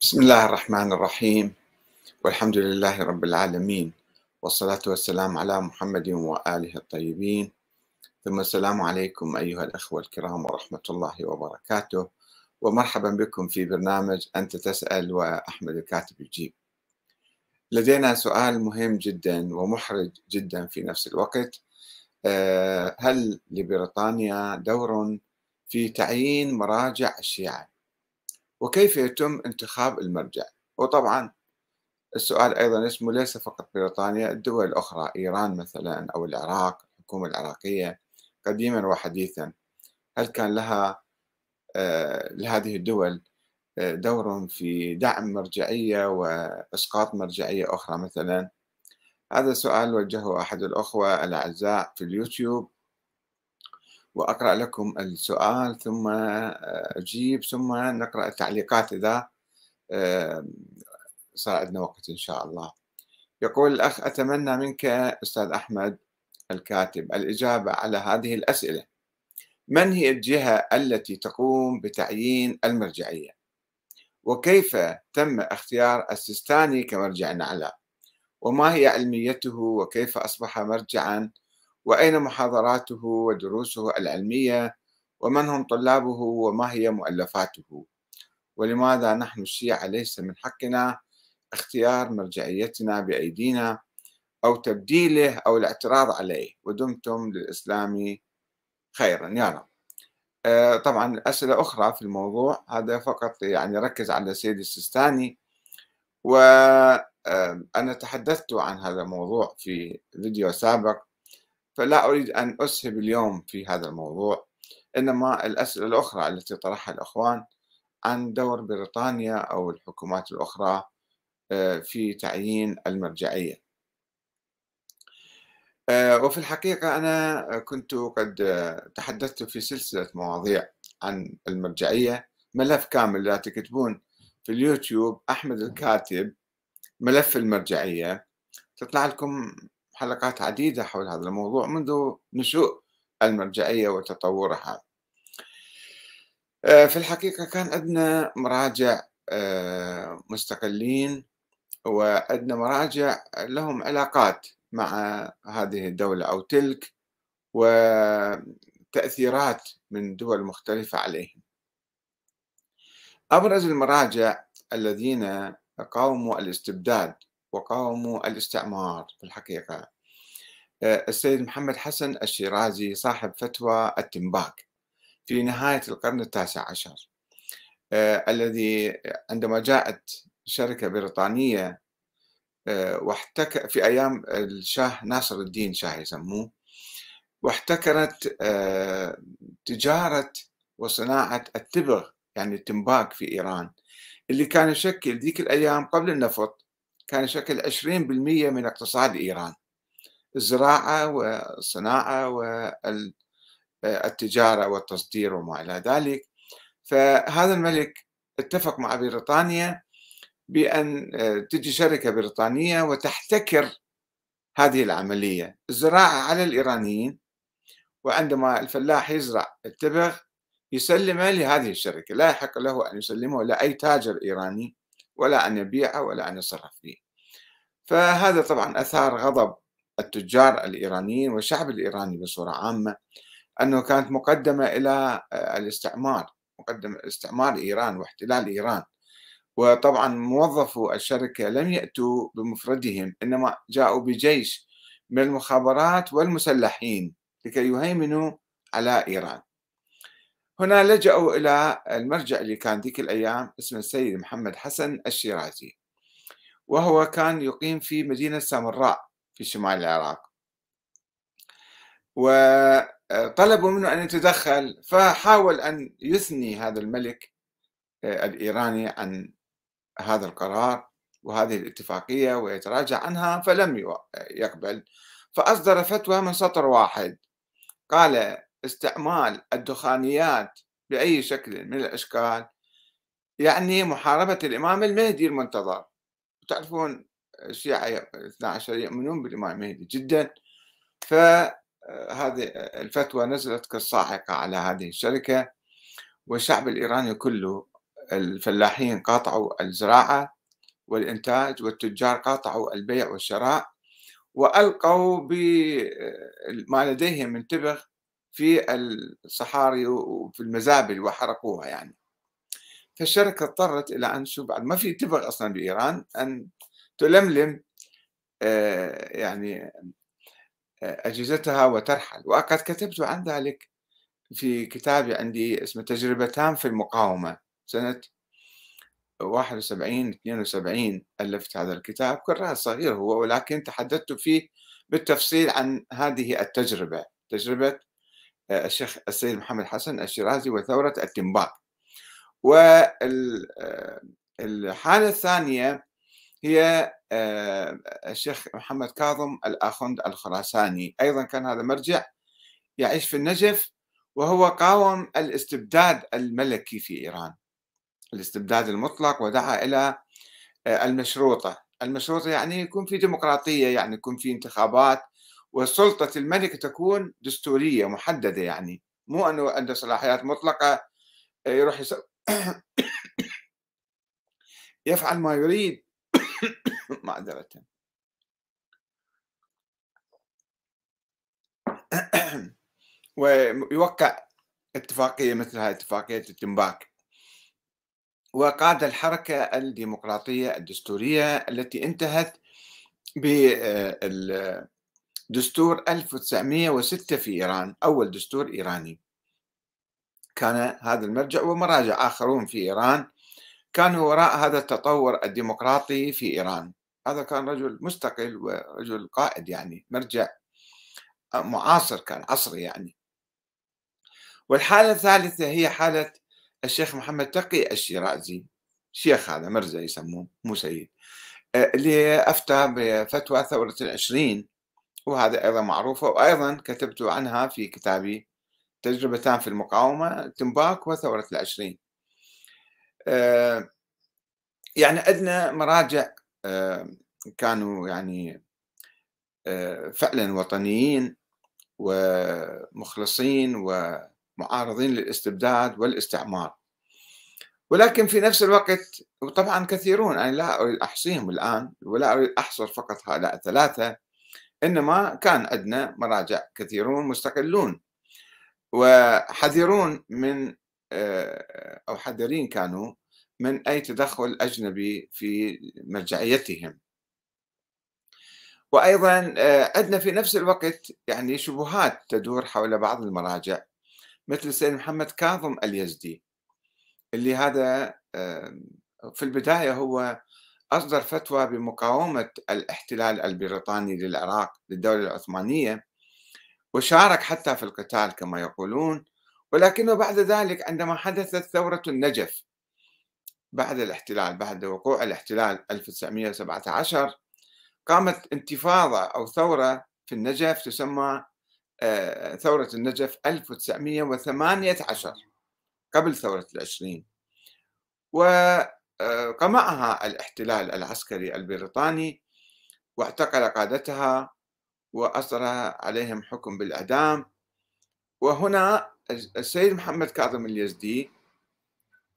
بسم الله الرحمن الرحيم والحمد لله رب العالمين والصلاة والسلام على محمد وآله الطيبين ثم السلام عليكم أيها الأخوة الكرام ورحمة الله وبركاته ومرحبا بكم في برنامج أنت تسأل وأحمد الكاتب يجيب لدينا سؤال مهم جدا ومحرج جدا في نفس الوقت آه، هل لبريطانيا دور في تعيين مراجع الشيعة وكيف يتم انتخاب المرجع وطبعا السؤال أيضا اسمه ليس فقط بريطانيا الدول الأخرى إيران مثلا أو العراق الحكومة العراقية قديما وحديثا هل كان لها آه، لهذه الدول آه، دور في دعم مرجعية وإسقاط مرجعية أخرى مثلا هذا السؤال وجهه أحد الأخوة الأعزاء في اليوتيوب وأقرأ لكم السؤال ثم آه، أجيب ثم نقرأ التعليقات إذا صار عندنا وقت إن شاء الله يقول الأخ أتمنى منك أستاذ أحمد الكاتب الإجابة على هذه الأسئلة من هي الجهة التي تقوم بتعيين المرجعية وكيف تم اختيار السيستاني كمرجع اعلى؟ وما هي علميته وكيف أصبح مرجعاً وأين محاضراته ودروسه العلمية ومن هم طلابه وما هي مؤلفاته ولماذا نحن الشيعة ليس من حقنا اختيار مرجعيتنا بأيدينا أو تبديله أو الاعتراض عليه ودمتم للإسلام خيرا يا رب آه، طبعا أسئلة أخرى في الموضوع هذا فقط يعني ركز على سيد السيستاني وأنا آه، تحدثت عن هذا الموضوع في فيديو سابق فلا أريد أن أسهب اليوم في هذا الموضوع إنما الأسئلة الأخرى التي طرحها الأخوان عن دور بريطانيا أو الحكومات الأخرى آه، في تعيين المرجعية آه، وفي الحقيقة أنا كنت قد آه، تحدثت في سلسلة مواضيع عن المرجعية ملف كامل لا تكتبون في اليوتيوب أحمد الكاتب ملف المرجعية تطلع لكم حلقات عديدة حول هذا الموضوع منذ نشوء المرجعية وتطورها آه، في الحقيقة كان عندنا مراجع آه، مستقلين وعندنا مراجع لهم علاقات مع هذه الدولة أو تلك وتأثيرات من دول مختلفة عليهم أبرز المراجع الذين قاوموا الاستبداد وقاوموا الاستعمار في الحقيقة آه، السيد محمد حسن الشيرازي صاحب فتوى التنباك في نهاية القرن التاسع عشر آه، الذي عندما جاءت شركة بريطانية آه، واحتك في أيام الشاه ناصر الدين شاه يسموه واحتكرت تجارة وصناعة التبغ يعني التنباك في إيران اللي كان يشكل ذيك الأيام قبل النفط كان يشكل 20% من اقتصاد إيران الزراعة والصناعة والتجارة آه، والتصدير وما إلى ذلك فهذا الملك اتفق مع بريطانيا بأن آه، تجي شركة بريطانية وتحتكر هذه العملية الزراعة على الإيرانيين وعندما الفلاح يزرع التبغ يسلمه لهذه الشركة لا يحق له أن يسلمه لأي تاجر إيراني ولا أن يبيعه ولا أن يصرف فيه فهذا طبعا أثار غضب التجار الإيرانيين والشعب الإيراني بصورة عامة أنه كانت مقدمة إلى آه، الاستعمار مقدمة استعمار إيران واحتلال إيران وطبعا موظفو الشركة لم يأتوا بمفردهم إنما جاءوا بجيش من المخابرات والمسلحين لكي يهيمنوا على إيران هنا لجأوا إلى المرجع اللي كان ذيك الأيام اسمه السيد محمد حسن الشيرازي وهو كان يقيم في مدينة سامراء في شمال العراق وطلبوا منه أن يتدخل فحاول أن يثني هذا الملك آه، الإيراني عن هذا القرار وهذه الاتفاقية ويتراجع عنها فلم يقبل فأصدر فتوى من سطر واحد قال استعمال الدخانيات بأي شكل من الأشكال يعني محاربة الإمام المهدي المنتظر تعرفون الشيعة 12 يؤمنون بالإمام المهدي جدا فهذه آه، الفتوى نزلت كالصاعقة على هذه الشركة والشعب الإيراني كله الفلاحين قاطعوا الزراعة والإنتاج والتجار قاطعوا البيع والشراء وألقوا بما آه، لديهم من تبغ في الصحاري وفي المزابل وحرقوها يعني فالشركة اضطرت إلى أن شو بعد ما في اتفاق أصلا بإيران أن تلملم آه، يعني أجهزتها وترحل وقد كتبت عن ذلك في كتابي عندي اسمه تجربتان في المقاومة سنة 71 72 ألفت هذا الكتاب كرها صغير هو ولكن تحدثت فيه بالتفصيل عن هذه التجربة تجربة الشيخ السيد محمد حسن الشيرازي وثورة التنباط والحالة الثانية هي آه، الشيخ محمد كاظم الأخند الخراساني أيضا كان هذا مرجع يعيش في النجف وهو قاوم الاستبداد الملكي في إيران الاستبداد المطلق ودعا إلى آه، المشروطة المشروطة يعني يكون في ديمقراطية يعني يكون في انتخابات وسلطة الملك تكون دستورية محددة يعني مو أنه عنده صلاحيات مطلقة آه، يروح يسوي يفعل ما يريد معذرة ويوقع اتفاقية مثل هذه اتفاقية التنباك وقاد الحركة الديمقراطية الدستورية التي انتهت بال آه، دستور 1906 في إيران أول دستور إيراني كان هذا المرجع ومراجع آخرون في إيران كانوا وراء هذا التطور الديمقراطي في إيران هذا كان رجل مستقل ورجل قائد يعني مرجع آه، معاصر كان عصري يعني والحالة الثالثة هي حالة الشيخ محمد تقي الشيرازي شيخ هذا مرزا يسموه مو سيد آه، اللي أفتى بفتوى ثورة العشرين وهذا أيضا معروفة وأيضا كتبت عنها في كتابي تجربتان في المقاومة تمباك وثورة العشرين آه، يعني عندنا مراجع آه، كانوا يعني آه، فعلا وطنيين ومخلصين ومعارضين للاستبداد والاستعمار ولكن في نفس الوقت وطبعا كثيرون انا لا اريد احصيهم الان ولا اريد احصر فقط هؤلاء الثلاثه إنما كان عندنا مراجع كثيرون مستقلون وحذرون من آه، أو حذرين كانوا من أي تدخل أجنبي في مرجعيتهم وأيضا آه، عندنا في نفس الوقت يعني شبهات تدور حول بعض المراجع مثل السيد محمد كاظم اليزدي اللي هذا آه، في البداية هو أصدر فتوى بمقاومة الاحتلال البريطاني للعراق للدولة العثمانية وشارك حتى في القتال كما يقولون ولكنه بعد ذلك عندما حدثت ثورة النجف بعد الاحتلال بعد وقوع الاحتلال 1917 قامت انتفاضة أو ثورة في النجف تسمى آه، ثورة النجف 1918 قبل ثورة العشرين و قمعها الاحتلال العسكري البريطاني واعتقل قادتها وأصدر عليهم حكم بالإعدام وهنا السيد محمد كاظم اليزدي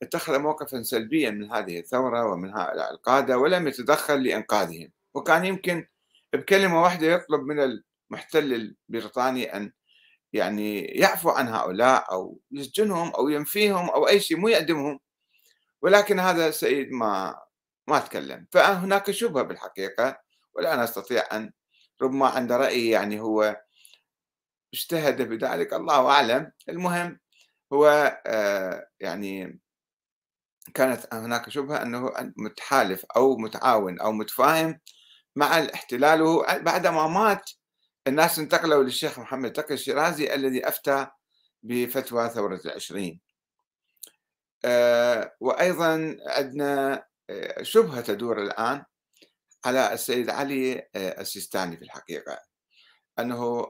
اتخذ موقفا سلبيا من هذه الثورة ومن هؤلاء القادة ولم يتدخل لإنقاذهم وكان يمكن بكلمة واحدة يطلب من المحتل البريطاني أن يعني يعفو عن هؤلاء أو يسجنهم أو ينفيهم أو أي شيء مو يعدمهم ولكن هذا السيد ما ما تكلم فهناك شبهة بالحقيقة والآن أستطيع أن ربما عند رأي يعني هو اجتهد بذلك الله أعلم المهم هو آه، يعني كانت هناك شبهة أنه متحالف أو متعاون أو متفاهم مع الاحتلال وهو ما مات الناس انتقلوا للشيخ محمد تقي الشيرازي الذي أفتى بفتوى ثورة العشرين آه، وأيضا عندنا آه، شبهة تدور الآن على السيد علي آه، السيستاني في الحقيقة أنه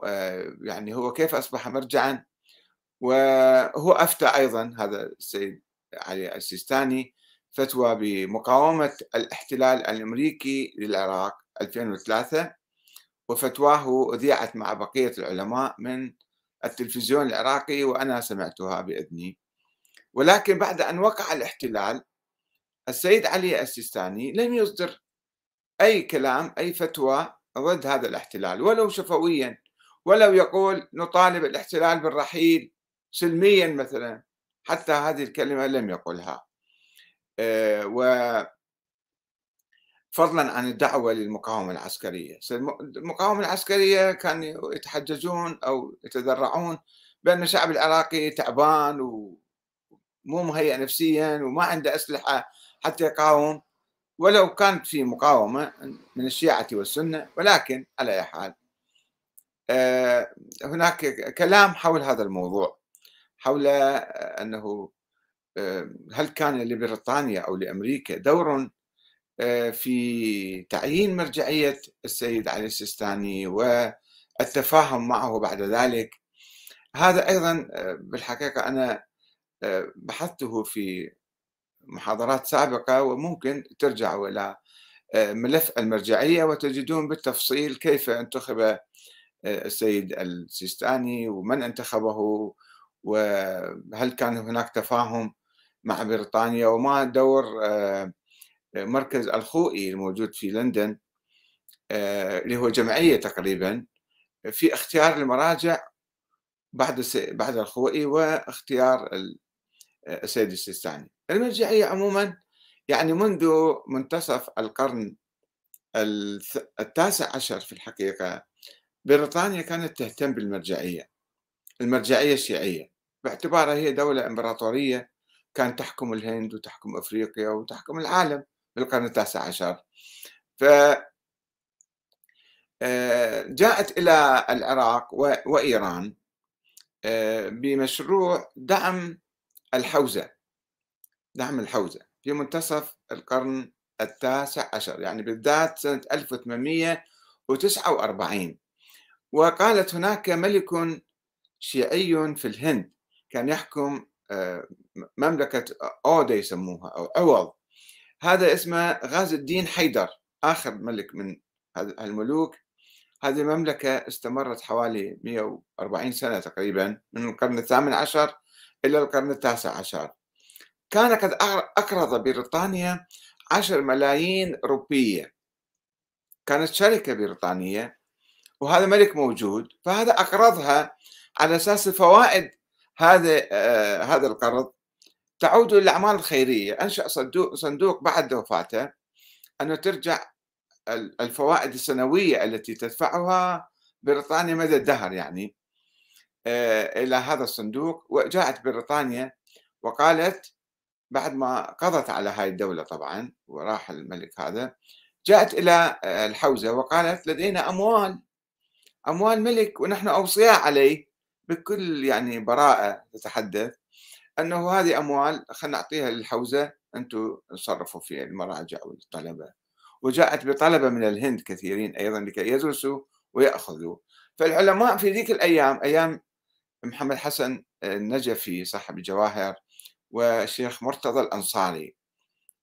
يعني هو كيف أصبح مرجعا وهو أفتى أيضا هذا السيد علي السيستاني فتوى بمقاومة الاحتلال الأمريكي للعراق 2003 وفتواه أذيعت مع بقية العلماء من التلفزيون العراقي وأنا سمعتها بإذني ولكن بعد أن وقع الاحتلال السيد علي السيستاني لم يصدر أي كلام أي فتوى ضد هذا الاحتلال ولو شفويا ولو يقول نطالب الاحتلال بالرحيل سلميا مثلا حتى هذه الكلمة لم يقلها آه، و فضلا عن الدعوة للمقاومة العسكرية المقاومة العسكرية كانوا يتحججون أو يتذرعون بأن الشعب العراقي تعبان و مو مهيئ نفسيا وما عنده اسلحه حتى يقاوم ولو كانت في مقاومه من الشيعه والسنه ولكن على اي حال آه، هناك كلام حول هذا الموضوع حول آه، انه آه، هل كان لبريطانيا او لامريكا دور في تعيين مرجعيه السيد علي السيستاني والتفاهم معه بعد ذلك هذا ايضا بالحقيقه انا آه، بحثته في محاضرات سابقة وممكن ترجعوا إلى آه، ملف المرجعية وتجدون بالتفصيل كيف انتخب آه، السيد السيستاني ومن انتخبه وهل كان هناك تفاهم مع بريطانيا وما دور مركز الخوئي الموجود في لندن اللي هو جمعية تقريبا في اختيار المراجع بعد بعد الخوئي واختيار السيد السيستاني المرجعية عموما يعني منذ منتصف القرن التاسع عشر في الحقيقة بريطانيا كانت تهتم بالمرجعية المرجعية الشيعية باعتبارها هي دولة إمبراطورية كانت تحكم الهند وتحكم أفريقيا وتحكم العالم في القرن التاسع عشر ف آه، جاءت إلى العراق وإيران آه، بمشروع دعم الحوزة نعم الحوزة في منتصف القرن التاسع عشر يعني بالذات سنة 1849 وقالت هناك ملك شيعي في الهند كان يحكم آه، مملكة أودة يسموها أو عوض هذا اسمه غاز الدين حيدر آخر ملك من الملوك هذه المملكة استمرت حوالي 140 سنة تقريبا من القرن الثامن عشر إلى القرن التاسع عشر كان قد أقرض بريطانيا عشر ملايين روبية كانت شركة بريطانية وهذا ملك موجود فهذا أقرضها على أساس فوائد هذا آه هذا القرض تعود للأعمال الخيرية أنشأ صندوق, صندوق بعد وفاته أنه ترجع الفوائد السنوية التي تدفعها بريطانيا مدى الدهر يعني آه، إلى هذا الصندوق وجاءت بريطانيا وقالت بعد ما قضت على هاي الدولة طبعا وراح الملك هذا جاءت إلى آه، الحوزة وقالت لدينا أموال أموال ملك ونحن أوصياء عليه بكل يعني براءة تتحدث أنه هذه أموال خلينا نعطيها للحوزة أنتم تصرفوا في المراجع والطلبة وجاءت بطلبة من الهند كثيرين أيضا لكي يدرسوا ويأخذوا فالعلماء في ذيك الأيام أيام محمد حسن آه، النجفي صاحب الجواهر والشيخ مرتضى الأنصاري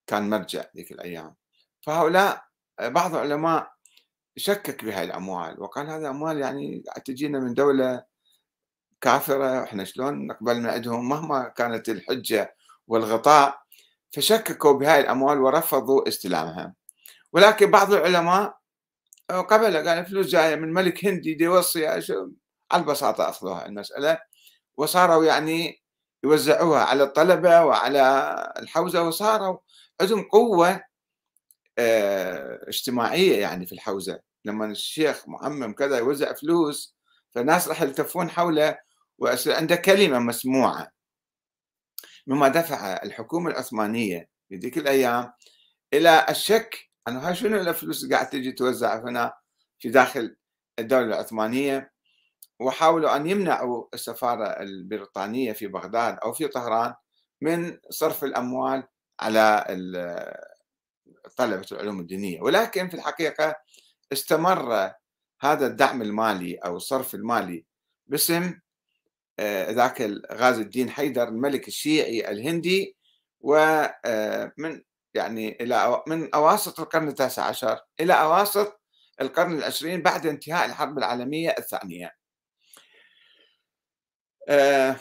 كان مرجع ذيك الأيام فهؤلاء آه، بعض العلماء شكك بهاي الأموال وقال هذا أموال يعني تجينا من دولة كافرة وإحنا شلون نقبل من عندهم مهما كانت الحجة والغطاء فشككوا بهاي الأموال ورفضوا استلامها ولكن بعض العلماء آه، قبل قال الفلوس جاية من ملك هندي دي وصية على البساطة أخذوها المسألة وصاروا يعني يوزعوها على الطلبة وعلى الحوزة وصاروا عندهم قوة آه، اجتماعية يعني في الحوزة لما الشيخ معمم كذا يوزع فلوس فالناس راح يلتفون حوله ويصير عنده كلمة مسموعة مما دفع الحكومة العثمانية في ذيك الأيام إلى الشك أنه شنو الفلوس قاعد تجي توزع هنا في داخل الدولة العثمانية وحاولوا أن يمنعوا السفارة البريطانية في بغداد أو في طهران من صرف الأموال على طلبة العلوم الدينية ولكن في الحقيقة استمر هذا الدعم المالي أو الصرف المالي باسم آه، ذاك غاز الدين حيدر الملك الشيعي الهندي ومن آه، يعني الى من اواسط القرن التاسع عشر الى اواسط القرن العشرين بعد انتهاء الحرب العالميه الثانيه. آه،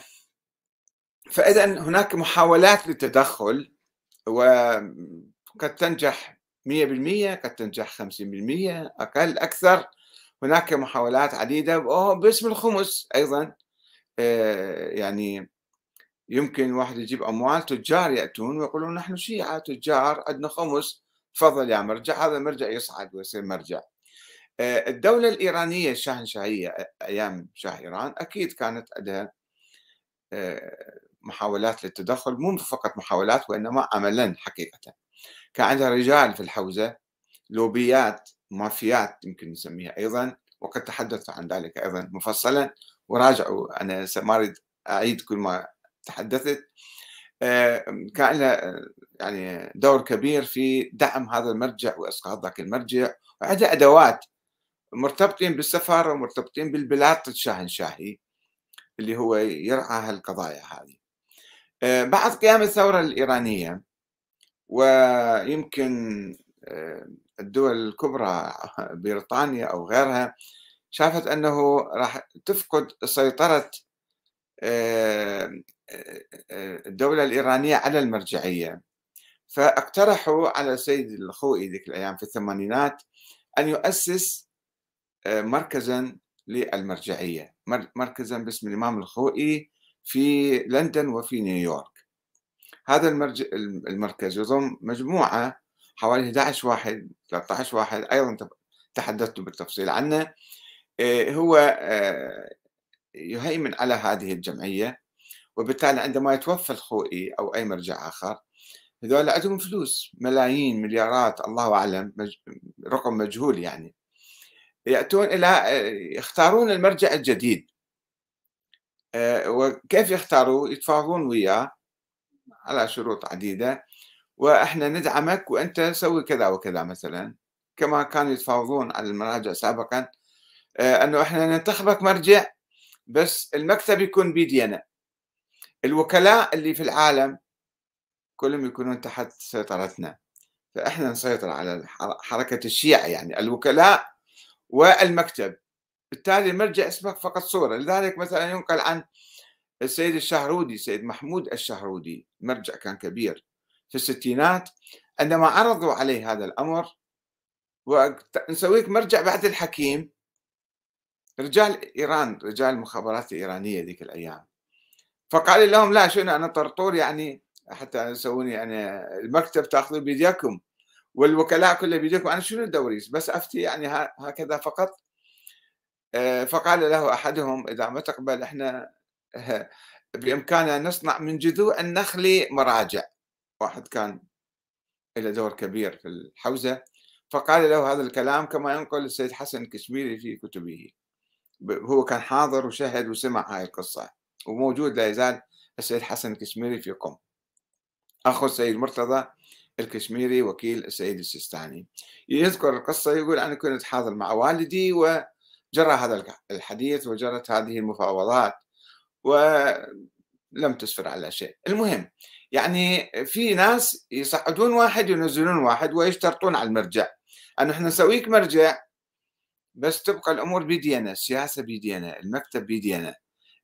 فإذا هناك محاولات للتدخل وقد تنجح 100% قد تنجح 50% أقل أكثر هناك محاولات عديدة باسم الخمس أيضا آه، يعني يمكن واحد يجيب أموال تجار يأتون ويقولون نحن شيعة تجار عندنا خمس تفضل يا مرجع هذا المرجع يصعد ويصير مرجع آه، الدولة الإيرانية الشاهنشاهية أيام شاه إيران أكيد كانت عندها محاولات للتدخل مو فقط محاولات وإنما عملا حقيقة كان عندها رجال في الحوزة لوبيات مافيات يمكن نسميها أيضا وقد تحدثت عن ذلك أيضا مفصلا وراجعوا أنا ما أريد أعيد كل ما تحدثت آه، كان لها آه، يعني دور كبير في دعم هذا المرجع واسقاط ذاك المرجع وعندها ادوات مرتبطين بالسفاره ومرتبطين بالبلاد الشاهنشاهي شاهي اللي هو يرعى هالقضايا هذه آه، بعد قيام الثورة الإيرانية ويمكن آه، الدول الكبرى بريطانيا أو غيرها شافت أنه راح تفقد سيطرة آه، الدولة الإيرانية على المرجعية فاقترحوا على السيد الخوئي ذيك الأيام في الثمانينات أن يؤسس مركزا للمرجعية مركزا باسم الإمام الخوئي في لندن وفي نيويورك هذا المرج... المركز يضم مجموعة حوالي 11 واحد 13 واحد أيضا تحدثت بالتفصيل عنه آه، هو آه، يهيمن على هذه الجمعية وبالتالي عندما يتوفى الخوئي أو أي مرجع آخر هذول عندهم فلوس ملايين مليارات الله أعلم رقم مجهول يعني يأتون إلى آه، يختارون المرجع الجديد آه، وكيف يختاروه يتفاوضون وياه على شروط عديدة وإحنا ندعمك وأنت سوي كذا وكذا مثلا كما كانوا يتفاوضون على المراجع سابقا آه، أنه إحنا ننتخبك مرجع بس المكتب يكون بيدينا الوكلاء اللي في العالم كلهم يكونون تحت سيطرتنا فإحنا نسيطر على حركة الشيعة يعني الوكلاء والمكتب بالتالي المرجع اسمه فقط صورة لذلك مثلا ينقل عن السيد الشهرودي سيد محمود الشهرودي مرجع كان كبير في الستينات عندما عرضوا عليه هذا الأمر ونسويك مرجع بعد الحكيم رجال إيران رجال المخابرات الإيرانية ذيك الأيام فقال لهم لا شنو أنا طرطور يعني حتى يسووني يعني المكتب تاخذوا بيدكم والوكلاء كله بيجيكم انا شنو الدوريس بس افتي يعني هكذا فقط آه، فقال له احدهم اذا ما تقبل احنا آه، بامكاننا نصنع من جذوع النخل مراجع واحد كان له دور كبير في الحوزه فقال له هذا الكلام كما ينقل السيد حسن الكشميري في كتبه هو كان حاضر وشهد وسمع هاي القصه وموجود لا يزال السيد حسن الكشميري في قم اخو السيد مرتضى الكشميري وكيل السيد السيستاني يذكر القصة يقول أنا كنت حاضر مع والدي وجرى هذا الحديث وجرت هذه المفاوضات ولم تسفر على شيء المهم يعني في ناس يصعدون واحد ينزلون واحد ويشترطون على المرجع أنه احنا نسويك مرجع بس تبقى الأمور بيدينا السياسة بيدينا المكتب بيدينا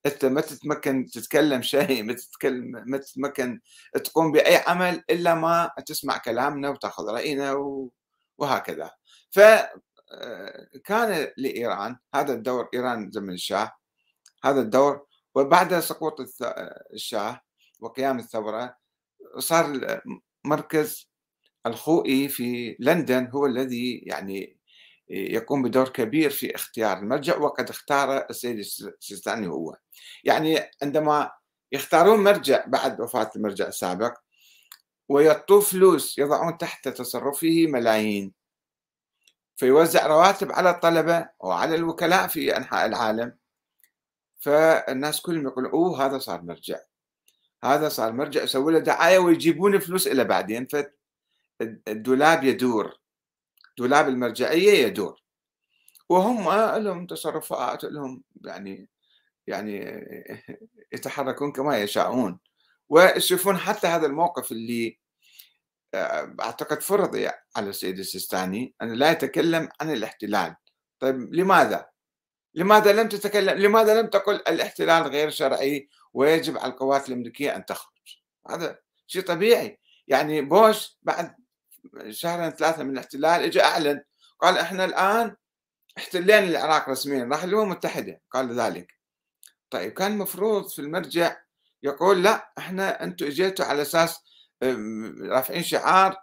انت ما تتمكن تتكلم شيء ما تتكلم ما تتمكن تقوم باي عمل الا ما تسمع كلامنا وتاخذ راينا وهكذا ف آه، كان لايران هذا الدور ايران زمن الشاه هذا الدور وبعد سقوط آه، الشاه وقيام الثوره صار مركز الخوئي في لندن هو الذي يعني يقوم بدور كبير في اختيار المرجع وقد اختار السيد السيستاني هو يعني عندما يختارون مرجع بعد وفاة المرجع السابق ويعطوه فلوس يضعون تحت تصرفه ملايين فيوزع رواتب على الطلبة وعلى الوكلاء في أنحاء العالم فالناس كلهم يقولون أوه هذا صار مرجع هذا صار مرجع يسوي له دعاية ويجيبون فلوس إلى بعدين فالدولاب يدور دولاب المرجعيه يدور وهم لهم تصرفات لهم يعني يعني يتحركون كما يشاءون ويشوفون حتى هذا الموقف اللي آه، اعتقد فرض على السيد السيستاني ان لا يتكلم عن الاحتلال طيب لماذا؟ لماذا لم تتكلم لماذا لم تقل الاحتلال غير شرعي ويجب على القوات الامريكيه ان تخرج؟ هذا شيء طبيعي يعني بوش بعد شهرين ثلاثه من الاحتلال اجى اعلن قال احنا الان احتلينا العراق رسميا راح الامم المتحده قال ذلك طيب كان المفروض في المرجع يقول لا احنا انتم اجيتوا على اساس رافعين شعار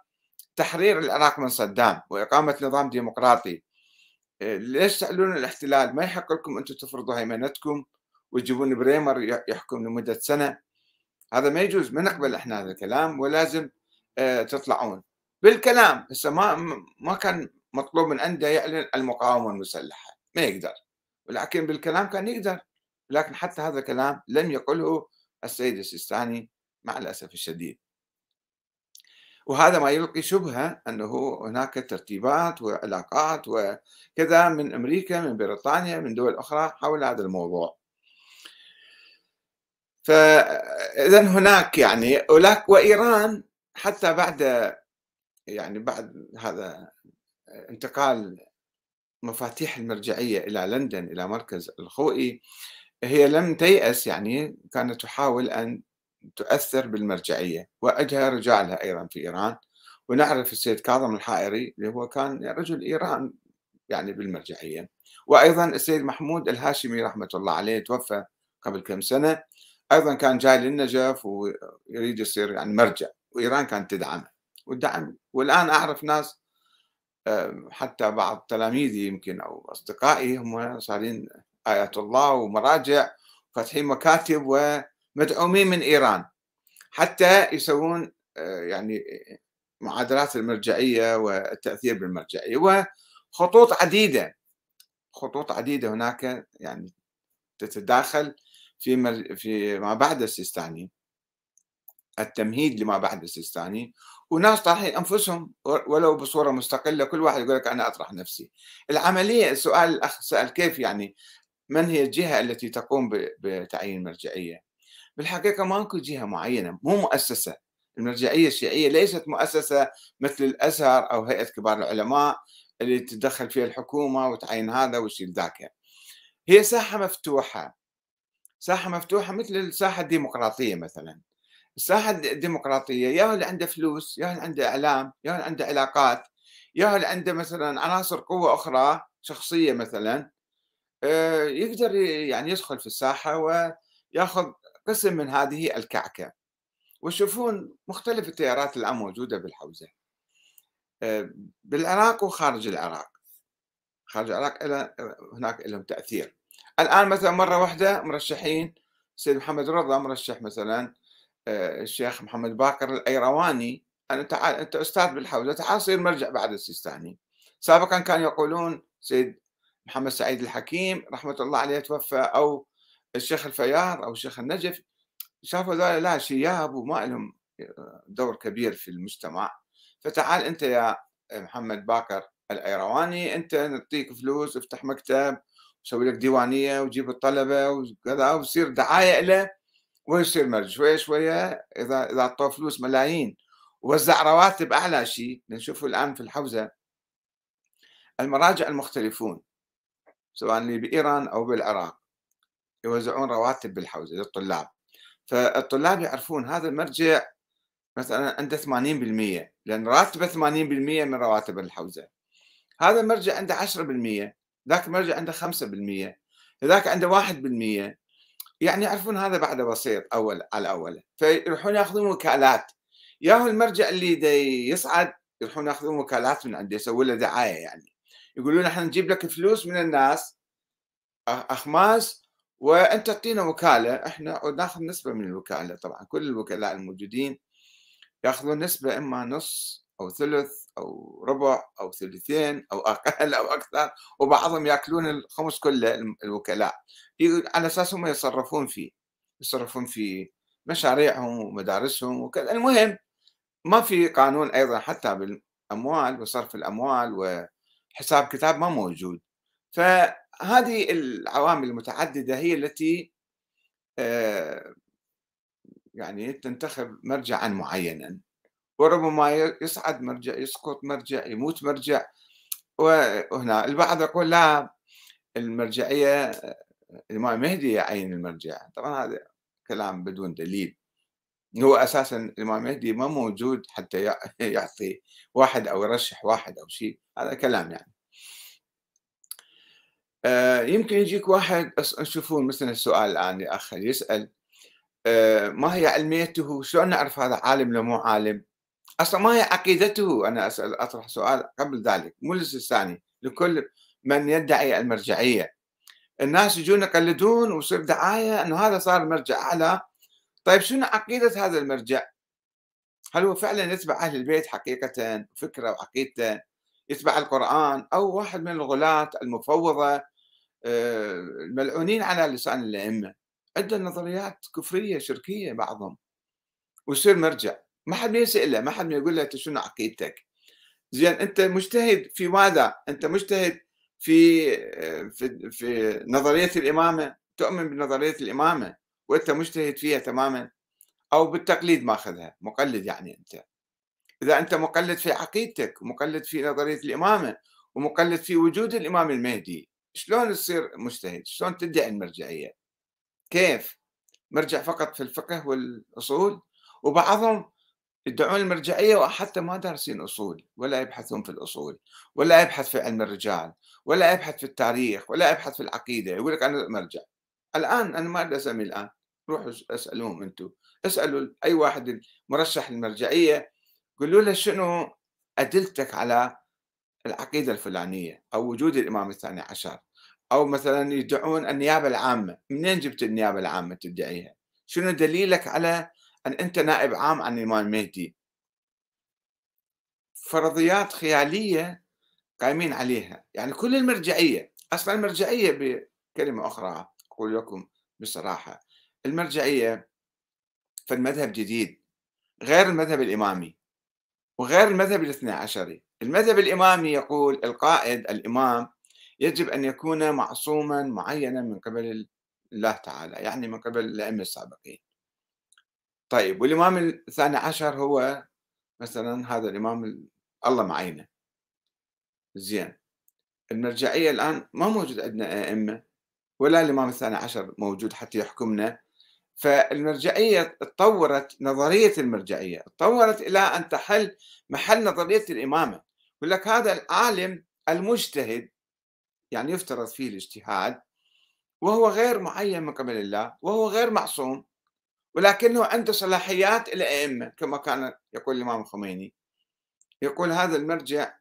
تحرير العراق من صدام واقامه نظام ديمقراطي أه، ليش تعلون الاحتلال ما يحق لكم انتم تفرضوا هيمنتكم وتجيبون بريمر يحكم لمده سنه هذا ما يجوز ما نقبل احنا هذا الكلام ولازم أه، تطلعون بالكلام هسه ما ما كان مطلوب من عنده يعلن المقاومه المسلحه ما يقدر ولكن بالكلام كان يقدر لكن حتى هذا الكلام لم يقله السيد السيستاني مع الاسف الشديد وهذا ما يلقي شبهه انه هناك ترتيبات وعلاقات وكذا من امريكا من بريطانيا من دول اخرى حول هذا الموضوع. فاذا هناك يعني وايران حتى بعد يعني بعد هذا آه، انتقال مفاتيح المرجعية إلى لندن إلى مركز الخوئي هي لم تيأس يعني كانت تحاول أن تؤثر بالمرجعية وأجهى رجالها أيضا في إيران ونعرف السيد كاظم الحائري اللي هو كان رجل إيران يعني بالمرجعية وأيضا السيد محمود الهاشمي رحمة الله عليه توفى قبل كم سنة أيضا كان جاي للنجف ويريد يصير يعني مرجع وإيران كانت تدعمه ودعمني والآن أعرف ناس حتى بعض تلاميذي يمكن أو أصدقائي هم صارين آية الله ومراجع فاتحين مكاتب ومدعومين من إيران حتى يسوون آه، يعني معادلات المرجعية والتأثير بالمرجعية وخطوط عديدة خطوط عديدة هناك يعني تتداخل في في ما بعد السيستاني التمهيد لما بعد السيستاني وناس طرحين انفسهم ولو بصوره مستقله كل واحد يقول لك انا اطرح نفسي. العمليه السؤال الاخ سال كيف يعني من هي الجهه التي تقوم بتعيين المرجعيه؟ بالحقيقه ماكو جهه معينه مو مؤسسه المرجعيه الشيعيه ليست مؤسسه مثل الازهر او هيئه كبار العلماء اللي تتدخل فيها الحكومه وتعين هذا وتشيل ذاك. هي ساحه مفتوحه ساحه مفتوحه مثل الساحه الديمقراطيه مثلا الساحه الديمقراطيه يا اللي عنده فلوس يا اللي عنده اعلام يا اللي عنده علاقات يا اللي عنده مثلا عناصر قوه اخرى شخصيه مثلا آه، يقدر يعني يدخل في الساحه وياخذ قسم من هذه الكعكه وتشوفون مختلف التيارات الان موجوده بالحوزه آه، بالعراق وخارج العراق خارج العراق إلى هناك لهم تاثير الان مثلا مره واحده مرشحين سيد محمد رضا مرشح مثلا آه، الشيخ محمد باكر الايرواني أنا تعال أنت أستاذ بالحوزة تعال صير مرجع بعد السيستاني سابقا كان يقولون سيد محمد سعيد الحكيم رحمة الله عليه توفى أو الشيخ الفيار أو الشيخ النجف شافوا ذلك لا شياب وما لهم آه، دور كبير في المجتمع فتعال أنت يا محمد باكر الأيرواني أنت نعطيك فلوس افتح مكتب وسوي لك ديوانية وجيب الطلبة وكذا وصير دعاية له ويصير مرج شوية شوية إذا إذا أعطوه فلوس ملايين ووزع رواتب أعلى شيء نشوفه الآن في الحوزة المراجع المختلفون سواء اللي بإيران أو بالعراق يوزعون رواتب بالحوزة للطلاب فالطلاب يعرفون هذا المرجع مثلا عنده 80% لأن راتبه 80% من رواتب الحوزة هذا المرجع عنده 10% ذاك المرجع عنده 5% ذاك عنده 1% يعني يعرفون هذا بعده بسيط أول على الأول فيروحون ياخذون وكالات ياهو المرجع اللي يصعد يروحون ياخذون وكالات من عنده يسوون له دعاية يعني يقولون احنا نجيب لك فلوس من الناس أخماس وانت تعطينا وكاله احنا ناخذ نسبه من الوكاله طبعا كل الوكلاء الموجودين ياخذون نسبه اما نص أو ثلث أو ربع أو ثلثين أو أقل أو أكثر وبعضهم يأكلون الخمس كله الوكلاء على أساس هم يتصرفون فيه يتصرفون في مشاريعهم ومدارسهم وكذا المهم ما في قانون أيضا حتى بالأموال وصرف الأموال وحساب كتاب ما موجود فهذه العوامل المتعددة هي التي آه، يعني تنتخب مرجعا معينا وربما يصعد مرجع يسقط مرجع يموت مرجع وهنا البعض يقول لا المرجعية الإمام المهدي يعين المرجع طبعا هذا كلام بدون دليل هو أساسا الإمام المهدي ما موجود حتى يعطي واحد أو يرشح واحد أو شيء هذا كلام يعني آه، يمكن يجيك واحد تشوفون مثلا السؤال الآن الأخ يسأل آه، ما هي علميته شلون نعرف هذا عالم لو مو عالم اصلا ما هي عقيدته انا اسال اطرح سؤال قبل ذلك مو الثاني لكل من يدعي المرجعيه الناس يجون يقلدون ويصير دعايه انه هذا صار مرجع اعلى طيب شنو عقيده هذا المرجع؟ هل هو فعلا يتبع اهل البيت حقيقه فكره وعقيدته يتبع القران او واحد من الغلاة المفوضه الملعونين آه، على لسان الائمه عنده نظريات كفريه شركيه بعضهم ويصير مرجع ما حد يسأله ما حد يقول له انت شنو عقيدتك زين انت مجتهد في ماذا انت مجتهد في في في نظريه الامامه تؤمن بنظريه الامامه وانت مجتهد فيها تماما او بالتقليد ماخذها مقلد يعني انت اذا انت مقلد في عقيدتك ومقلد في نظريه الامامه ومقلد في وجود الامام المهدي شلون تصير مجتهد شلون تدعي المرجعيه كيف مرجع فقط في الفقه والاصول وبعضهم يدعون المرجعية وحتى ما دارسين أصول ولا يبحثون في الأصول ولا يبحث في علم الرجال ولا يبحث في التاريخ ولا يبحث في العقيدة يقول لك أنا مرجع الآن أنا ما أريد أسمي الآن روحوا اسألوهم أنتم اسألوا أي واحد مرشح المرجعية قولوا له شنو أدلتك على العقيدة الفلانية أو وجود الإمام الثاني عشر أو مثلا يدعون النيابة العامة منين جبت النيابة العامة تدعيها شنو دليلك على أن أنت نائب عام عن الإمام المهدي فرضيات خيالية قائمين عليها يعني كل المرجعية أصلا المرجعية بكلمة أخرى أقول لكم بصراحة المرجعية في المذهب جديد غير المذهب الإمامي وغير المذهب الاثنى عشري المذهب الإمامي يقول القائد الإمام يجب أن يكون معصوما معينا من قبل الله تعالى يعني من قبل الأئمة السابقين طيب والإمام الثاني عشر هو مثلا هذا الإمام الله معينه زين المرجعية الآن ما موجود عندنا أئمة ولا الإمام الثاني عشر موجود حتى يحكمنا فالمرجعية تطورت نظرية المرجعية تطورت إلى أن تحل محل نظرية الإمامة يقول لك هذا العالم المجتهد يعني يفترض فيه الاجتهاد وهو غير معين من قبل الله وهو غير معصوم ولكنه عنده صلاحيات الأئمة كما كان يقول الإمام الخميني يقول هذا المرجع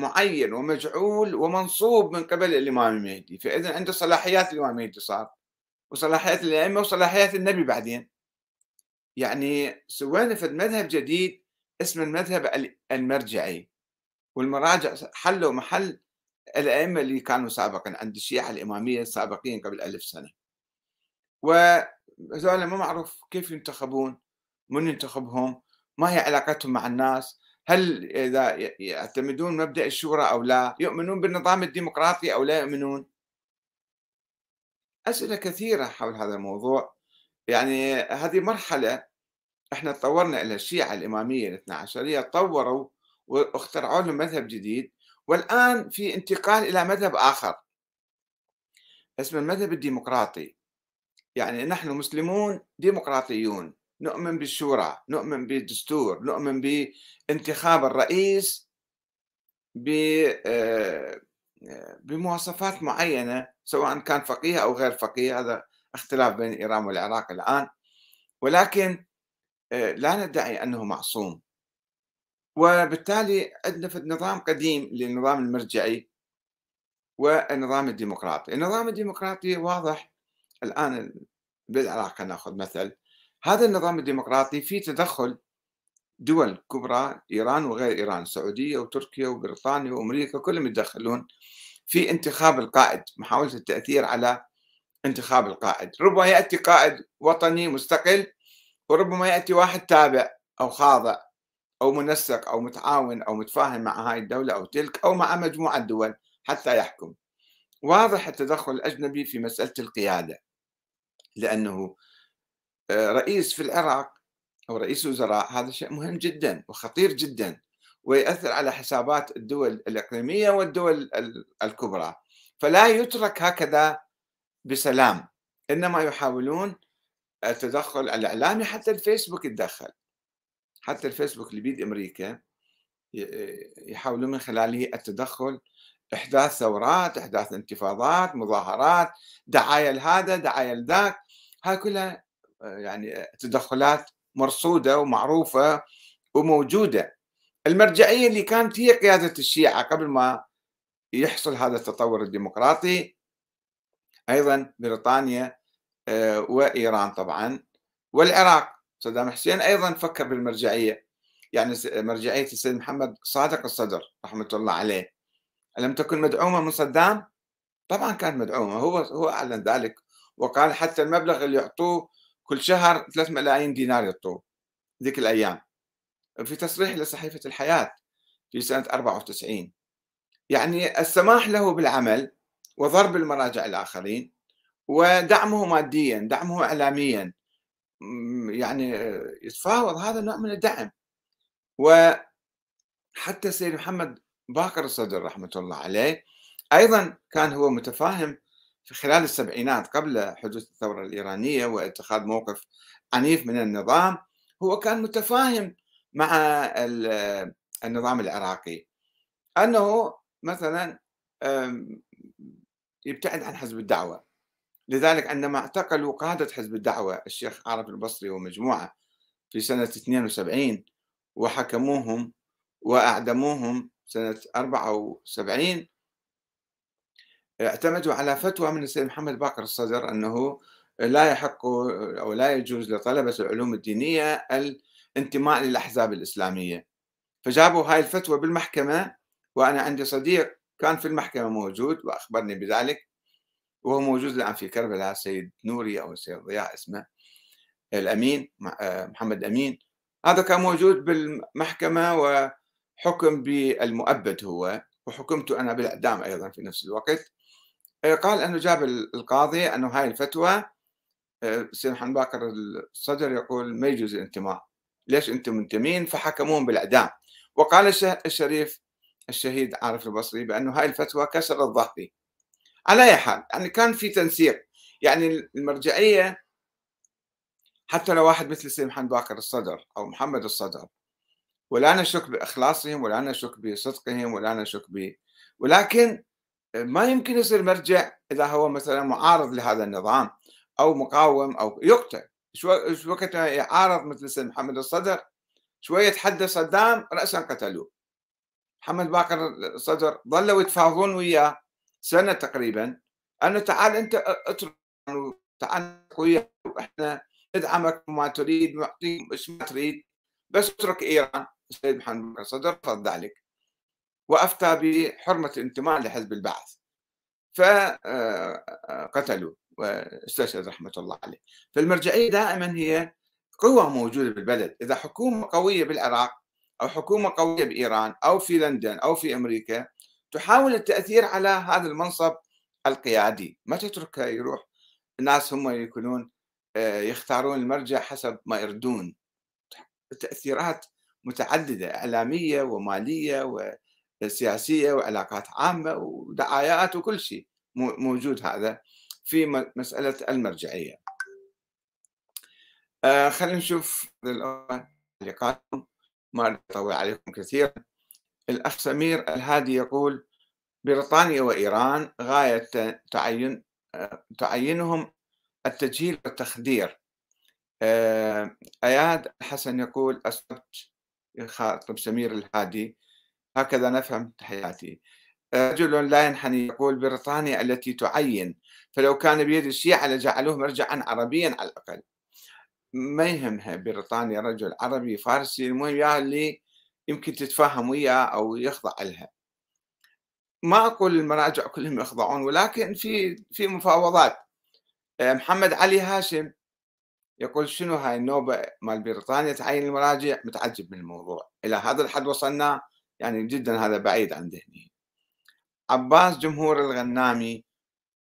معين ومجعول ومنصوب من قبل الإمام المهدي فإذا عنده صلاحيات الإمام المهدي صار وصلاحيات الأئمة وصلاحيات النبي بعدين يعني سوينا في مذهب جديد اسمه المذهب المرجعي والمراجع حلوا محل الأئمة اللي كانوا سابقا عند الشيعة الإمامية السابقين قبل ألف سنة و هذول ما معروف كيف ينتخبون من ينتخبهم ما هي علاقتهم مع الناس هل اذا يعتمدون مبدا الشورى او لا يؤمنون بالنظام الديمقراطي او لا يؤمنون اسئله كثيره حول هذا الموضوع يعني هذه مرحله احنا تطورنا الى الشيعه الاماميه الاثنا عشريه تطوروا واخترعوا لهم مذهب جديد والان في انتقال الى مذهب اخر اسمه المذهب الديمقراطي يعني نحن مسلمون ديمقراطيون نؤمن بالشورى نؤمن بالدستور نؤمن بانتخاب الرئيس آه، آه، بمواصفات معينة سواء كان فقيه أو غير فقيه هذا اختلاف بين إيران والعراق الآن ولكن آه، لا ندعي أنه معصوم وبالتالي عندنا في النظام قديم للنظام المرجعي والنظام الديمقراطي النظام الديمقراطي واضح الآن بالعراق ناخذ مثل هذا النظام الديمقراطي فيه تدخل دول كبرى إيران وغير إيران السعودية وتركيا وبريطانيا وأمريكا كلهم يتدخلون في انتخاب القائد محاولة التأثير على انتخاب القائد ربما يأتي قائد وطني مستقل وربما يأتي واحد تابع أو خاضع أو منسق أو متعاون أو متفاهم مع هاي الدولة أو تلك أو مع مجموعة دول حتى يحكم واضح التدخل الأجنبي في مسألة القيادة لأنه آه، رئيس في العراق أو رئيس وزراء هذا شيء مهم جدا وخطير جدا ويأثر على حسابات الدول الإقليمية والدول الكبرى فلا يترك هكذا بسلام إنما يحاولون التدخل الإعلامي حتى الفيسبوك يتدخل حتى الفيسبوك اللي بيد أمريكا يحاولون من خلاله التدخل احداث ثورات احداث انتفاضات مظاهرات دعايه لهذا دعايه لذاك هاي كلها آه، يعني تدخلات مرصوده ومعروفه وموجوده المرجعيه اللي كانت هي قياده الشيعه قبل ما يحصل هذا التطور الديمقراطي ايضا بريطانيا آه، وايران طبعا والعراق صدام حسين ايضا فكر بالمرجعيه يعني مرجعيه السيد محمد صادق الصدر رحمه الله عليه ألم تكن مدعومة من صدام؟ طبعا كانت مدعومة هو هو أعلن ذلك وقال حتى المبلغ اللي يعطوه كل شهر 3 ملايين دينار يعطوه ذيك الأيام في تصريح لصحيفة الحياة في سنة 94 يعني السماح له بالعمل وضرب المراجع الآخرين ودعمه ماديا دعمه إعلاميا يعني يتفاوض هذا النوع من الدعم وحتى السيد محمد باقر الصدر رحمة الله عليه أيضا كان هو متفاهم في خلال السبعينات قبل حدوث الثورة الإيرانية واتخاذ موقف عنيف من النظام هو كان متفاهم مع النظام العراقي أنه مثلا يبتعد عن حزب الدعوة لذلك عندما اعتقلوا قادة حزب الدعوة الشيخ عارف البصري ومجموعة في سنة 72 وحكموهم وأعدموهم سنة 74 اعتمدوا على فتوى من السيد محمد باقر الصدر أنه لا يحق أو لا يجوز لطلبة العلوم الدينية الانتماء للأحزاب الإسلامية فجابوا هاي الفتوى بالمحكمة وأنا عندي صديق كان في المحكمة موجود وأخبرني بذلك وهو موجود الآن في كربلاء السيد نوري أو السيد ضياء اسمه الأمين آه، محمد أمين هذا كان موجود بالمحكمة و حكم بالمؤبد هو وحكمت أنا بالإعدام أيضا في نفس الوقت آه، قال أنه جاب القاضي أنه هاي الفتوى آه، سيد محمد باكر الصدر يقول ما يجوز الانتماء ليش أنتم منتمين فحكموهم بالإعدام وقال الشريف الشهيد عارف البصري بأنه هاي الفتوى كسر ظهري على أي حال يعني كان في تنسيق يعني المرجعية حتى لو واحد مثل سيد محمد باكر الصدر أو محمد الصدر ولا نشك باخلاصهم ولا نشك بصدقهم ولا نشك ب ولكن ما يمكن يصير مرجع اذا هو مثلا معارض لهذا النظام او مقاوم او يقتل شو وقت يعارض مثل سيد محمد الصدر شويه يتحدى صدام راسا قتلوه محمد باقر الصدر ظلوا يتفاوضون وياه سنه تقريبا انه تعال انت اترك تعال وياك واحنا ندعمك ما تريد ونعطيك ايش ما تريد بس اترك ايران سيد محمد بكر صدر رفض ذلك وافتى بحرمه الانتماء لحزب البعث فقتلوا آه، آه، واستشهد رحمه الله عليه فالمرجعيه دائما هي قوة موجودة بالبلد إذا حكومة قوية بالعراق أو حكومة قوية بإيران أو في لندن أو في أمريكا تحاول التأثير على هذا المنصب القيادي ما تتركه يروح الناس هم يكونون آه، يختارون المرجع حسب ما يردون التأثيرات متعددة إعلامية ومالية وسياسية وعلاقات عامة ودعايات وكل شيء موجود هذا في مسألة المرجعية آه خلينا نشوف تعليقاتكم ما أطول عليكم كثيرا الأخ سمير الهادي يقول بريطانيا وإيران غاية تعين تعينهم التجهيل والتخدير آه، آياد الحسن يقول أصبت يخاطب سمير الهادي هكذا نفهم تحياتي رجل لا ينحني يقول بريطانيا التي تعين فلو كان بيد الشيعة لجعلوه مرجعا عربيا على الأقل ما يهمها بريطانيا رجل عربي فارسي المهم يا اللي يمكن تتفاهم وياه أو يخضع لها ما أقول المراجع كلهم يخضعون ولكن في في مفاوضات محمد علي هاشم يقول شنو هاي النوبة مال بريطانيا تعين المراجع متعجب من الموضوع إلى هذا الحد وصلنا يعني جدا هذا بعيد عن ذهني عباس جمهور الغنامي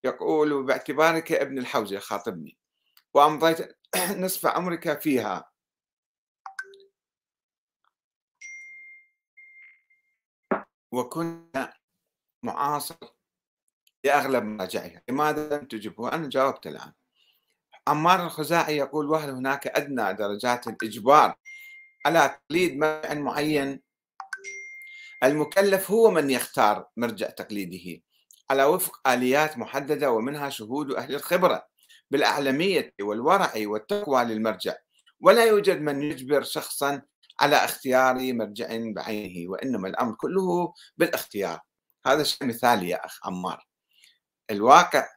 يقول باعتبارك ابن الحوزة خاطبني وأمضيت نصف عمرك فيها وكنت معاصر لأغلب مراجعها لماذا لم تجبه أنا جاوبت الآن عمار الخزاعي يقول وهل هناك أدنى درجات الإجبار على تقليد مرجع معين المكلف هو من يختار مرجع تقليده على وفق آليات محددة ومنها شهود أهل الخبرة بالأعلمية والورع والتقوى للمرجع ولا يوجد من يجبر شخصا على اختيار مرجع بعينه وإنما الأمر كله بالاختيار هذا شيء مثالي يا أخ عمار الواقع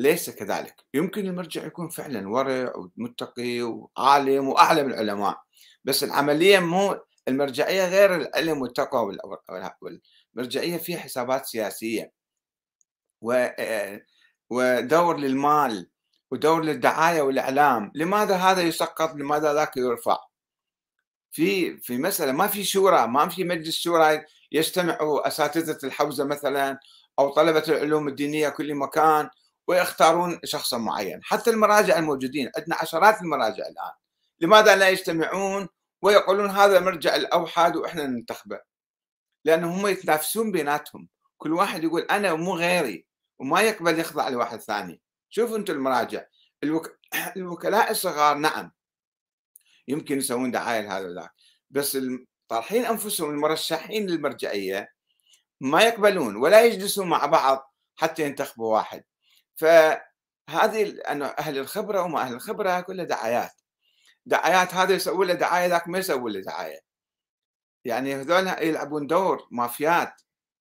ليس كذلك يمكن المرجع يكون فعلا ورع ومتقي وعالم وأعلم العلماء بس العملية مو المرجعية غير العلم والتقوى والمرجعية فيها حسابات سياسية آه، ودور للمال ودور للدعاية والإعلام لماذا هذا يسقط لماذا ذاك يرفع في في مسألة ما في شورى ما في مجلس شورى يجتمع أساتذة الحوزة مثلا أو طلبة العلوم الدينية كل مكان ويختارون شخصا معين حتى المراجع الموجودين عندنا عشرات المراجع الآن لماذا لا يجتمعون ويقولون هذا المرجع الأوحد وإحنا ننتخبه لأنهم هم يتنافسون بيناتهم كل واحد يقول أنا مو غيري وما يقبل يخضع لواحد ثاني شوفوا أنتم المراجع الوك... الوكلاء الصغار نعم يمكن يسوون دعاية لهذا وذاك بس طارحين أنفسهم المرشحين للمرجعية ما يقبلون ولا يجلسون مع بعض حتى ينتخبوا واحد فهذه انه اهل الخبره وما اهل الخبره كلها دعايات دعايات هذا يسوي له دعايه ذاك ما يسوي له دعايه يعني هذول يلعبون دور مافيات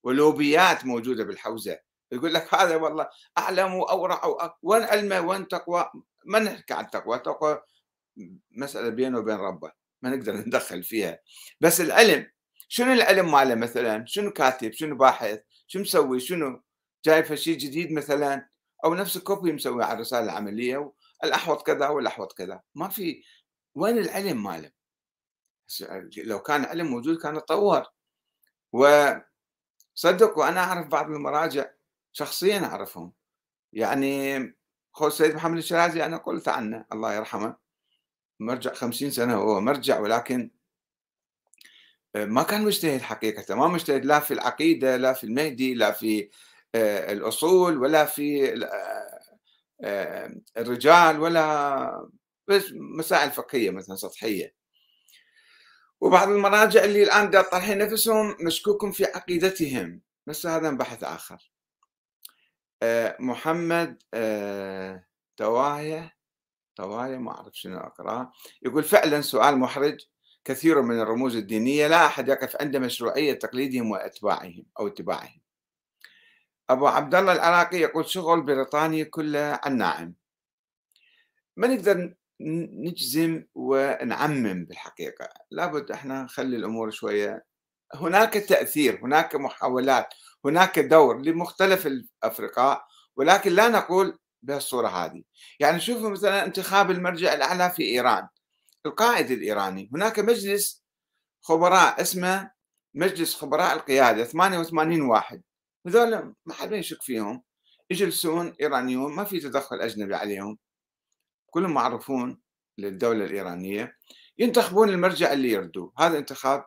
ولوبيات موجوده بالحوزه يقول لك هذا والله اعلم واورع وين علمه وين تقوى ما نحكي عن التقوى التقوى مساله بينه وبين ربه ما نقدر ندخل فيها بس العلم شنو العلم ماله مثلا شنو كاتب شنو باحث شنو مسوي شنو جايب شيء جديد مثلا او نفس الكوبي مسوي على الرساله العمليه الاحوط كذا والاحوط كذا ما في وين العلم ماله لو كان علم موجود كان تطور وصدق وانا اعرف بعض المراجع شخصيا اعرفهم يعني خو السيد محمد الشرازي انا قلت عنه الله يرحمه مرجع خمسين سنه هو مرجع ولكن آه، ما كان مجتهد حقيقة ما مجتهد لا في العقيدة لا في المهدي لا في آه، الاصول ولا في آه، آه، الرجال ولا بس مسائل فقهيه مثلا سطحيه وبعض المراجع اللي الان طرحين نفسهم مشكوك في عقيدتهم بس هذا بحث اخر محمد تواهيه تواهيه ما اعرف شنو اقراه يقول فعلا سؤال محرج كثير من الرموز الدينيه لا احد يقف عند مشروعيه تقليدهم واتباعهم او اتباعهم أبو عبد الله العراقي يقول شغل بريطانيا كله على الناعم ما نقدر نجزم ونعمم بالحقيقة لابد احنا نخلي الأمور شوية هناك تأثير هناك محاولات هناك دور لمختلف الأفرقاء ولكن لا نقول بهالصورة هذه يعني شوفوا مثلا انتخاب المرجع الأعلى في إيران القائد الإيراني هناك مجلس خبراء اسمه مجلس خبراء القيادة 88 واحد هذول ما حد ما يشك فيهم يجلسون ايرانيون ما في تدخل اجنبي عليهم كلهم معروفون للدوله الايرانيه ينتخبون المرجع اللي يردوه هذا انتخاب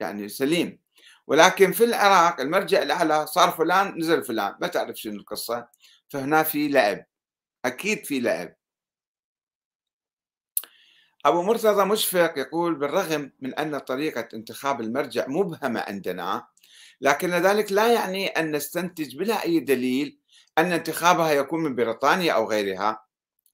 يعني سليم ولكن في العراق المرجع الاعلى صار فلان نزل فلان ما تعرف شنو القصه فهنا في لعب اكيد في لعب ابو مرتضى مشفق يقول بالرغم من ان طريقه انتخاب المرجع مبهمه عندنا لكن ذلك لا يعني أن نستنتج بلا أي دليل أن انتخابها يكون من بريطانيا أو غيرها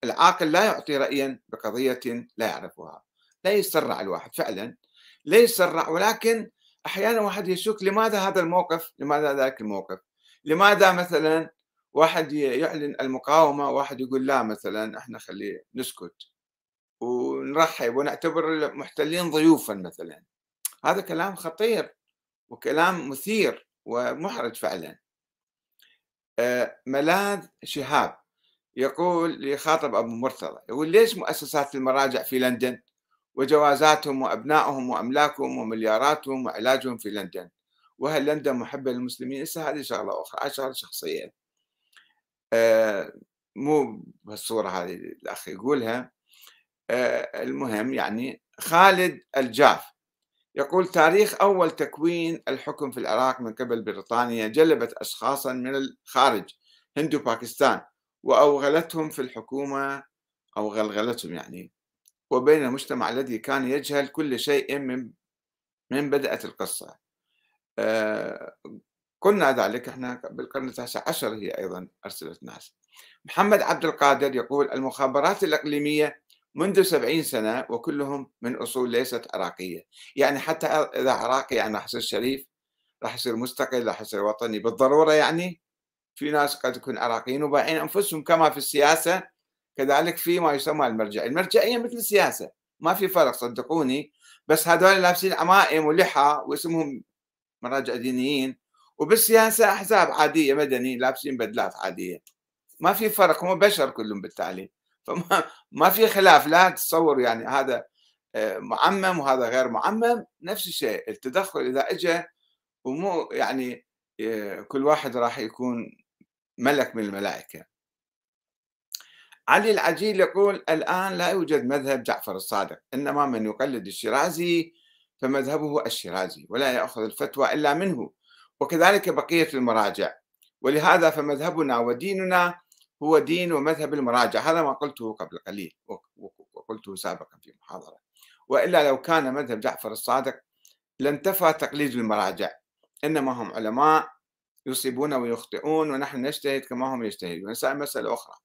العاقل لا يعطي رأيا بقضية لا يعرفها لا يسرع الواحد فعلا لا يسرع ولكن أحيانا واحد يشك لماذا هذا الموقف لماذا ذلك الموقف لماذا مثلا واحد يعلن المقاومة واحد يقول لا مثلا احنا خلي نسكت ونرحب ونعتبر المحتلين ضيوفا مثلا هذا كلام خطير وكلام مثير ومحرج فعلا آه، ملاذ شهاب يقول يخاطب أبو مرتضى يقول ليش مؤسسات المراجع في لندن وجوازاتهم وأبنائهم وأملاكهم وملياراتهم وعلاجهم في لندن وهل لندن محبة للمسلمين إسا هذه شغلة أخرى شغلة شخصية آه، مو بالصورة هذه الأخ يقولها آه، المهم يعني خالد الجاف يقول تاريخ أول تكوين الحكم في العراق من قبل بريطانيا جلبت أشخاصا من الخارج هند وباكستان وأوغلتهم في الحكومة أو غلغلتهم يعني وبين المجتمع الذي كان يجهل كل شيء من من بدأت القصة آه قلنا ذلك احنا بالقرن التاسع عشر هي أيضا أرسلت ناس محمد عبد القادر يقول المخابرات الإقليمية منذ سبعين سنة وكلهم من أصول ليست عراقية يعني حتى إذا عراقي يعني راح يصير شريف راح يصير مستقل راح يصير وطني بالضرورة يعني في ناس قد يكون عراقيين وبايعين أنفسهم كما في السياسة كذلك في ما يسمى المرجعية المرجعية مثل السياسة ما في فرق صدقوني بس هذول لابسين عمائم ولحى واسمهم مراجع دينيين وبالسياسة أحزاب عادية مدني لابسين بدلات عادية ما في فرق هم بشر كلهم بالتالي فما ما في خلاف لا تتصور يعني هذا آه، معمم وهذا غير معمم نفس الشيء التدخل اذا اجى ومو يعني آه، كل واحد راح يكون ملك من الملائكه علي العجيل يقول الان لا يوجد مذهب جعفر الصادق انما من يقلد الشيرازي فمذهبه الشيرازي ولا ياخذ الفتوى الا منه وكذلك بقيه المراجع ولهذا فمذهبنا وديننا هو دين ومذهب المراجع هذا ما قلته قبل قليل وقلته سابقا في محاضرة وإلا لو كان مذهب جعفر الصادق لانتفى تقليد المراجع إنما هم علماء يصيبون ويخطئون ونحن نجتهد كما هم يجتهدون مسألة أخرى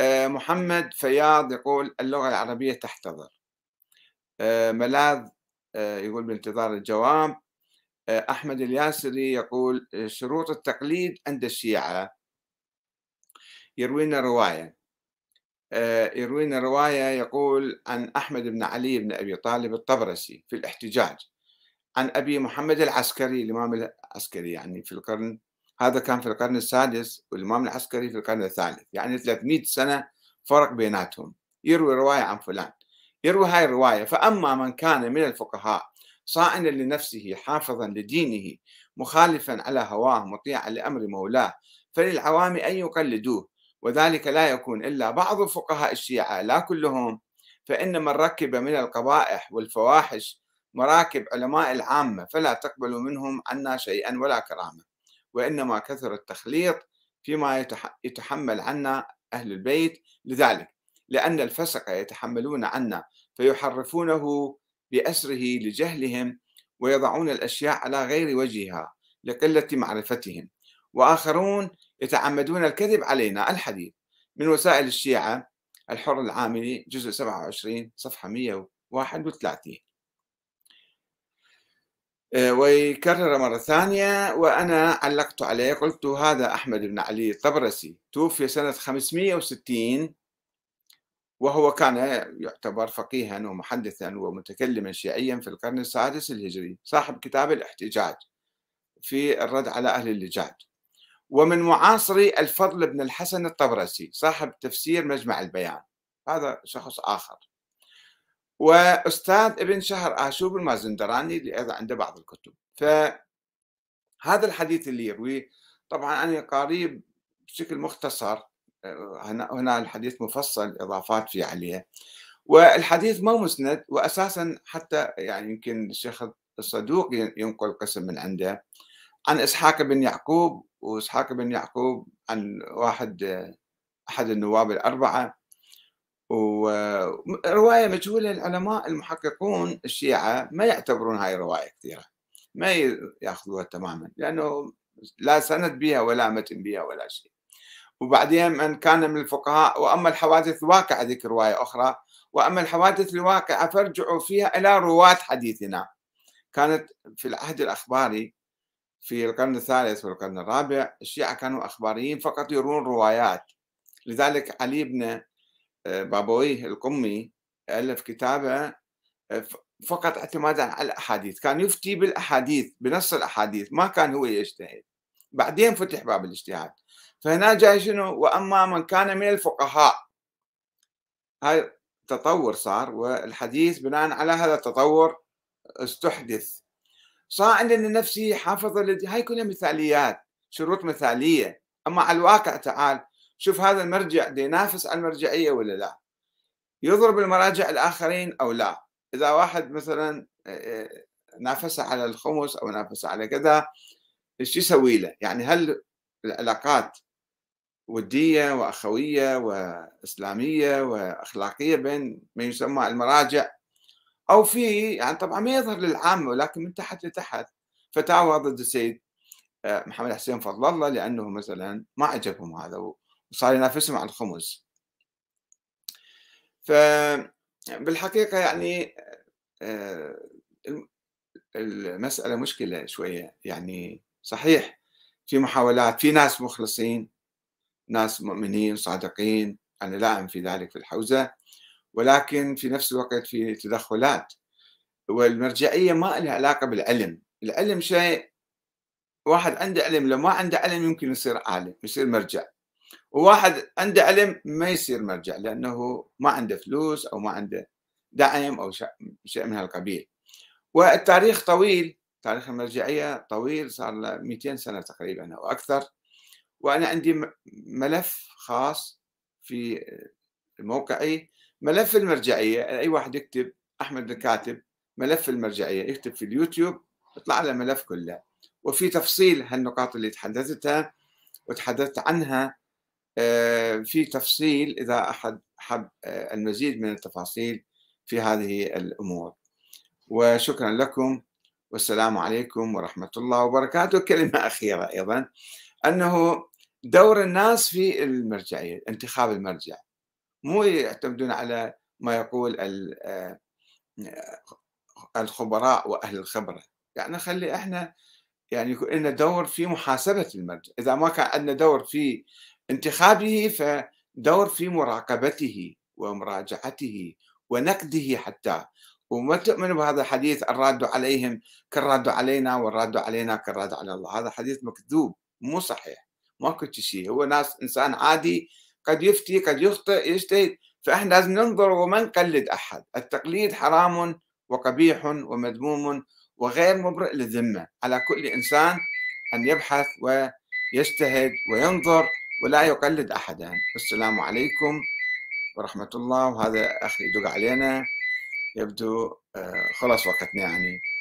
آه، محمد فياض يقول اللغة العربية تحتضر آه، ملاذ آه، يقول بانتظار الجواب أحمد الياسري يقول شروط التقليد عند الشيعة يروينا رواية آه، يروينا رواية يقول عن أحمد بن علي بن أبي طالب الطبرسي في الاحتجاج عن أبي محمد العسكري الإمام العسكري يعني في القرن هذا كان في القرن السادس والإمام العسكري في القرن الثالث يعني 300 سنة فرق بيناتهم يروي رواية عن فلان يروي هاي الرواية فأما من كان من الفقهاء صائنا لنفسه حافظا لدينه مخالفا على هواه مطيعا لأمر مولاه فللعوام أن يقلدوه وذلك لا يكون إلا بعض فقهاء الشيعة لا كلهم فإن من ركب من القبائح والفواحش مراكب علماء العامة فلا تقبل منهم عنا شيئا ولا كرامة وإنما كثر التخليط فيما يتحمل عنا أهل البيت لذلك لأن الفسق يتحملون عنا فيحرفونه بأسره لجهلهم ويضعون الأشياء على غير وجهها لقلة معرفتهم وآخرون يتعمدون الكذب علينا الحديث من وسائل الشيعة الحر العاملي جزء 27 صفحة 131 آه، ويكرر مرة ثانية وأنا علقت عليه قلت هذا أحمد بن علي الطبرسي توفي سنة 560 وهو كان يعتبر فقيها ومحدثا ومتكلما شيعيا في القرن السادس الهجري صاحب كتاب الاحتجاج في الرد على أهل اللجاج ومن معاصري الفضل بن الحسن الطبرسي صاحب تفسير مجمع البيان هذا شخص آخر وأستاذ ابن شهر آشوب المازندراني اللي أيضا عنده بعض الكتب فهذا الحديث اللي يرويه طبعا أنا قاريه بشكل مختصر هنا, هنا الحديث مفصل إضافات في عليه والحديث ما مسند وأساسا حتى يعني يمكن الشيخ الصدوق ينقل قسم من عنده عن إسحاق بن يعقوب وإسحاق بن يعقوب عن واحد أحد النواب الأربعة ورواية مجهولة العلماء المحققون الشيعة ما يعتبرون هاي الروايه كثيرة ما ياخذوها تماما لأنه لا سند بها ولا متن بها ولا شيء وبعدين من كان من الفقهاء وأما الحوادث الواقعة ذيك رواية أخرى وأما الحوادث الواقعة فارجعوا فيها إلى رواة حديثنا كانت في العهد الأخباري في القرن الثالث والقرن الرابع الشيعة كانوا أخباريين فقط يرون روايات لذلك علي بن آه، بابويه القمي ألف كتابه آه، فقط اعتمادا على الأحاديث كان يفتي بالأحاديث بنص الأحاديث ما كان هو يجتهد بعدين فتح باب الاجتهاد فهنا جاي شنو وأما من كان من الفقهاء هاي تطور صار والحديث بناء على هذا التطور استحدث صار لنفسه حافظ الذي هاي كلها مثاليات شروط مثاليه اما على الواقع تعال شوف هذا المرجع ينافس على المرجعيه ولا لا يضرب المراجع الاخرين او لا اذا واحد مثلا آه، آه، نافس على الخمس او نافس على كذا ايش يسوي له؟ يعني هل العلاقات وديه واخويه واسلاميه واخلاقيه بين ما يسمى المراجع او في يعني طبعا ما يظهر للعامه ولكن من تحت لتحت فتاوى ضد السيد آه، محمد حسين فضل الله لانه مثلا ما عجبهم هذا وصار ينافسهم على الخمس بالحقيقة يعني آه، المساله مشكله شويه يعني صحيح في محاولات في ناس مخلصين ناس مؤمنين صادقين انا لا انفي ذلك في الحوزه ولكن في نفس الوقت في تدخلات والمرجعيه ما لها علاقه بالعلم، العلم شيء واحد عنده علم لو ما عنده علم يمكن يصير عالم يصير مرجع وواحد عنده علم ما يصير مرجع لانه ما عنده فلوس او ما عنده دعم او شيء من هالقبيل والتاريخ طويل تاريخ المرجعيه طويل صار له 200 سنه تقريبا او اكثر وانا عندي ملف خاص في موقعي ملف المرجعيه اي واحد يكتب احمد الكاتب ملف المرجعيه يكتب في اليوتيوب يطلع له ملف كله وفي تفصيل هالنقاط اللي تحدثتها وتحدثت عنها آه، في تفصيل اذا احد حب آه، المزيد من التفاصيل في هذه الامور وشكرا لكم والسلام عليكم ورحمه الله وبركاته كلمه اخيره ايضا انه دور الناس في المرجعيه انتخاب المرجع مو يعتمدون على ما يقول آه، الخبراء واهل الخبره يعني خلي احنا يعني يكون لنا دور في محاسبه المرجع اذا ما كان عندنا دور في انتخابه فدور في مراقبته ومراجعته ونقده حتى وما تؤمنوا بهذا الحديث الراد عليهم كالراد علينا والراد علينا كالراد على الله هذا حديث مكذوب مو صحيح ماكو شيء هو ناس انسان عادي قد يفتي قد يخطئ يجتهد فإحنا لازم ننظر وما نقلد أحد التقليد حرام وقبيح ومذموم وغير مبرئ للذمة على كل إنسان أن يبحث ويجتهد وينظر ولا يقلد أحدا السلام عليكم ورحمة الله وهذا أخي يدق علينا يبدو آه، خلاص وقتنا يعني